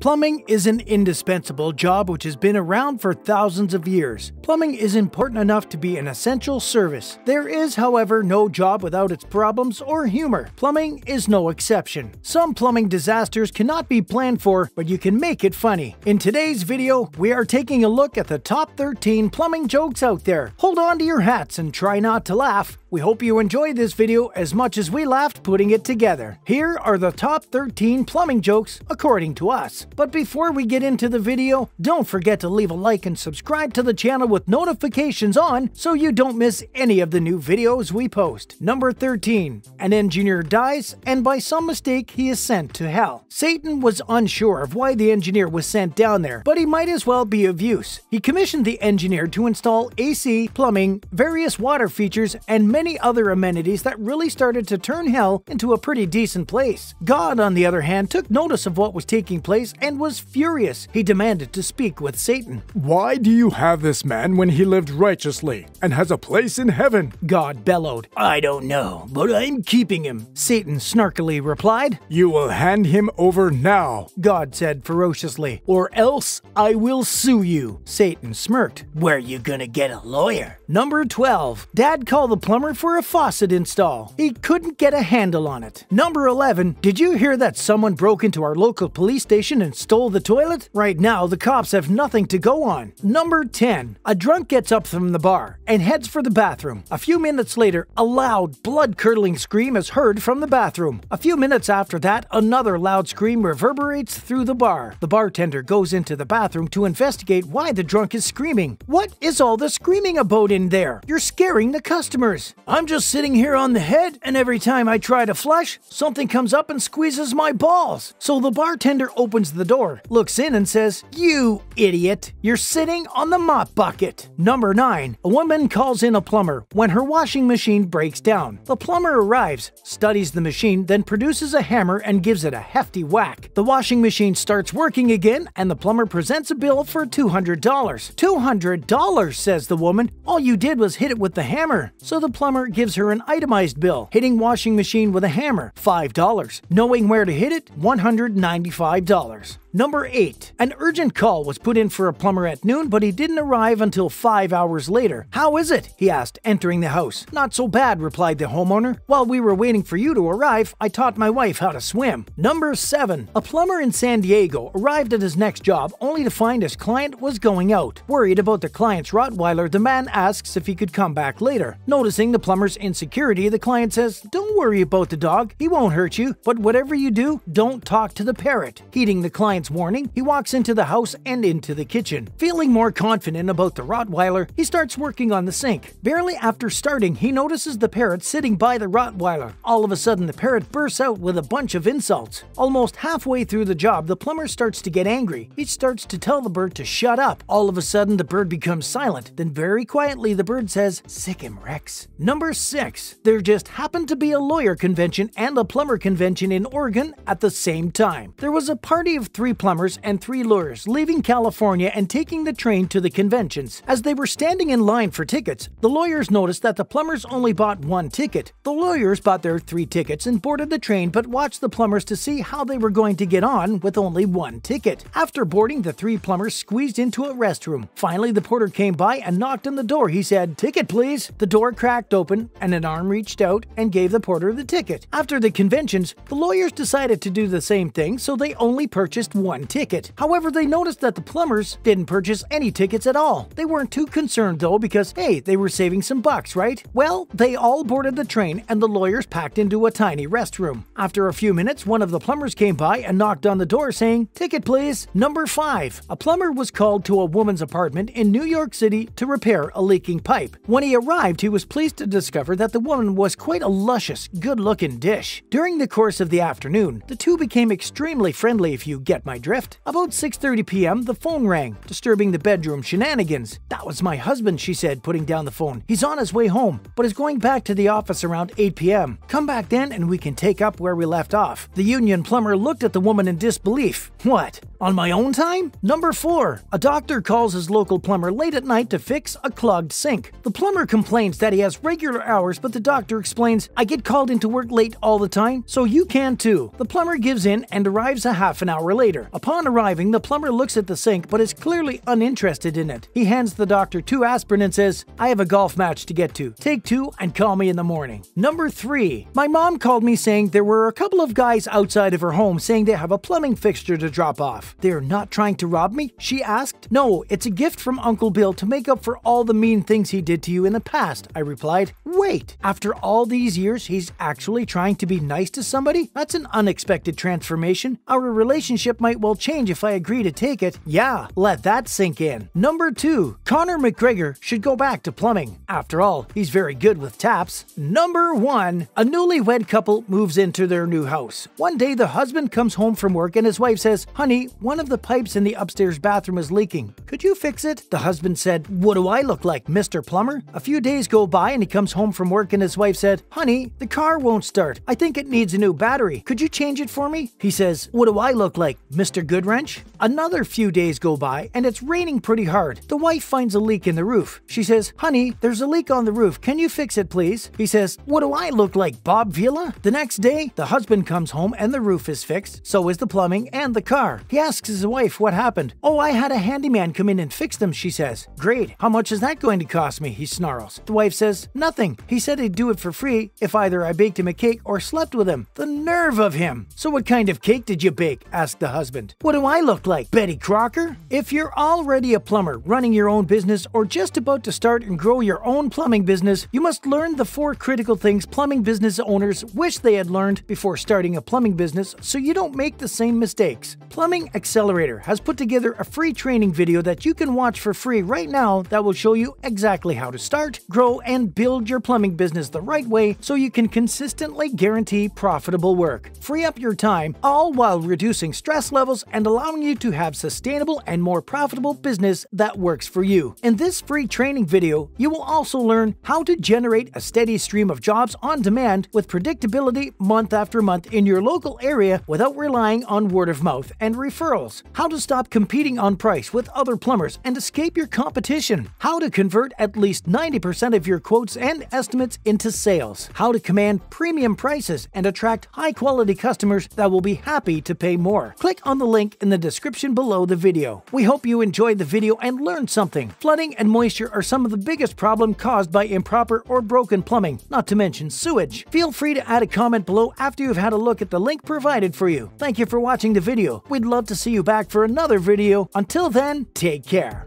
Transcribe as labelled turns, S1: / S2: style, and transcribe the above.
S1: Plumbing is an indispensable job which has been around for thousands of years. Plumbing is important enough to be an essential service. There is, however, no job without its problems or humor. Plumbing is no exception. Some plumbing disasters cannot be planned for, but you can make it funny. In today's video, we are taking a look at the top 13 plumbing jokes out there. Hold on to your hats and try not to laugh, we hope you enjoyed this video as much as we laughed putting it together. Here are the top 13 plumbing jokes according to us. But before we get into the video, don't forget to leave a like and subscribe to the channel with notifications on so you don't miss any of the new videos we post. Number 13. An engineer dies and by some mistake he is sent to hell. Satan was unsure of why the engineer was sent down there, but he might as well be of use. He commissioned the engineer to install AC, plumbing, various water features, and many many other amenities that really started to turn hell into a pretty decent place. God, on the other hand, took notice of what was taking place and was furious. He demanded to speak with Satan. Why do you have this man when he lived righteously and has a place in heaven? God bellowed. I don't know, but I'm keeping him. Satan snarkily replied. You will hand him over now, God said ferociously, or else I will sue you. Satan smirked. Where you gonna get a lawyer? Number 12. Dad call the plumber for a faucet install. He couldn't get a handle on it. Number 11. Did you hear that someone broke into our local police station and stole the toilet? Right now, the cops have nothing to go on. Number 10. A drunk gets up from the bar and heads for the bathroom. A few minutes later, a loud, blood-curdling scream is heard from the bathroom. A few minutes after that, another loud scream reverberates through the bar. The bartender goes into the bathroom to investigate why the drunk is screaming. What is all the screaming about in there? You're scaring the customers. I'm just sitting here on the head, and every time I try to flush, something comes up and squeezes my balls. So the bartender opens the door, looks in, and says, You idiot, you're sitting on the mop bucket. Number 9. A woman calls in a plumber when her washing machine breaks down. The plumber arrives, studies the machine, then produces a hammer and gives it a hefty whack. The washing machine starts working again, and the plumber presents a bill for $200. $200, says the woman. All you did was hit it with the hammer. So the plumber gives her an itemized bill hitting washing machine with a hammer, $5. Knowing where to hit it, $195. Number 8. An urgent call was put in for a plumber at noon, but he didn't arrive until 5 hours later. How is it? he asked, entering the house. Not so bad, replied the homeowner. While we were waiting for you to arrive, I taught my wife how to swim. Number 7. A plumber in San Diego arrived at his next job only to find his client was going out. Worried about the client's Rottweiler, the man asks if he could come back later. Noticing the plumber's insecurity, the client says, Don't worry about the dog, he won't hurt you, but whatever you do, don't talk to the parrot. Heeding the client's warning, he walks into the house and into the kitchen. Feeling more confident about the Rottweiler, he starts working on the sink. Barely after starting, he notices the parrot sitting by the Rottweiler. All of a sudden, the parrot bursts out with a bunch of insults. Almost halfway through the job, the plumber starts to get angry. He starts to tell the bird to shut up. All of a sudden, the bird becomes silent. Then very quietly, the bird says, Sick him, Rex. Number 6. There just happened to be a lawyer convention and a plumber convention in Oregon at the same time. There was a party of three three plumbers, and three lures, leaving California and taking the train to the conventions. As they were standing in line for tickets, the lawyers noticed that the plumbers only bought one ticket. The lawyers bought their three tickets and boarded the train but watched the plumbers to see how they were going to get on with only one ticket. After boarding, the three plumbers squeezed into a restroom. Finally, the porter came by and knocked on the door. He said, Ticket, please. The door cracked open and an arm reached out and gave the porter the ticket. After the conventions, the lawyers decided to do the same thing, so they only purchased one ticket. However, they noticed that the plumbers didn't purchase any tickets at all. They weren't too concerned though because, hey, they were saving some bucks, right? Well, they all boarded the train and the lawyers packed into a tiny restroom. After a few minutes, one of the plumbers came by and knocked on the door saying, Ticket please, number 5. A plumber was called to a woman's apartment in New York City to repair a leaking pipe. When he arrived, he was pleased to discover that the woman was quite a luscious, good-looking dish. During the course of the afternoon, the two became extremely friendly if you get my my drift. About 6.30 p.m., the phone rang, disturbing the bedroom shenanigans. That was my husband, she said, putting down the phone. He's on his way home, but is going back to the office around 8 p.m. Come back then and we can take up where we left off. The union plumber looked at the woman in disbelief. What? On my own time? Number 4. A doctor calls his local plumber late at night to fix a clogged sink. The plumber complains that he has regular hours, but the doctor explains, I get called into work late all the time, so you can too. The plumber gives in and arrives a half an hour later later. Upon arriving, the plumber looks at the sink but is clearly uninterested in it. He hands the doctor two aspirin and says, I have a golf match to get to. Take two and call me in the morning. Number 3. My mom called me saying there were a couple of guys outside of her home saying they have a plumbing fixture to drop off. They are not trying to rob me? She asked. No, it's a gift from Uncle Bill to make up for all the mean things he did to you in the past, I replied. Wait, after all these years, he's actually trying to be nice to somebody? That's an unexpected transformation. Our relationship might might well change if I agree to take it. Yeah, let that sink in. Number 2. Conor McGregor should go back to plumbing. After all, he's very good with taps. Number 1. A newlywed couple moves into their new house. One day, the husband comes home from work and his wife says, Honey, one of the pipes in the upstairs bathroom is leaking. Could you fix it? The husband said, What do I look like, Mr. Plumber? A few days go by and he comes home from work and his wife said, Honey, the car won't start. I think it needs a new battery. Could you change it for me? He says, What do I look like, Mr. Goodwrench? Another few days go by and it's raining pretty hard. The wife finds a leak in the roof. She says, honey, there's a leak on the roof. Can you fix it, please? He says, what do I look like, Bob Vila? The next day, the husband comes home and the roof is fixed. So is the plumbing and the car. He asks his wife what happened. Oh, I had a handyman come in and fix them, she says. Great. How much is that going to cost me? He snarls. The wife says, nothing. He said he'd do it for free if either I baked him a cake or slept with him. The nerve of him. So what kind of cake did you bake? asked the husband husband. What do I look like, Betty Crocker? If you're already a plumber, running your own business, or just about to start and grow your own plumbing business, you must learn the four critical things plumbing business owners wish they had learned before starting a plumbing business so you don't make the same mistakes. Plumbing Accelerator has put together a free training video that you can watch for free right now that will show you exactly how to start, grow, and build your plumbing business the right way so you can consistently guarantee profitable work. Free up your time, all while reducing stress levels and allowing you to have sustainable and more profitable business that works for you. In this free training video, you will also learn how to generate a steady stream of jobs on demand with predictability month after month in your local area without relying on word of mouth and referrals, how to stop competing on price with other plumbers and escape your competition, how to convert at least 90% of your quotes and estimates into sales, how to command premium prices and attract high quality customers that will be happy to pay more. Click on the link in the description below the video. We hope you enjoyed the video and learned something. Flooding and moisture are some of the biggest problem caused by improper or broken plumbing, not to mention sewage. Feel free to add a comment below after you've had a look at the link provided for you. Thank you for watching the video. We'd love to see you back for another video. Until then, take care.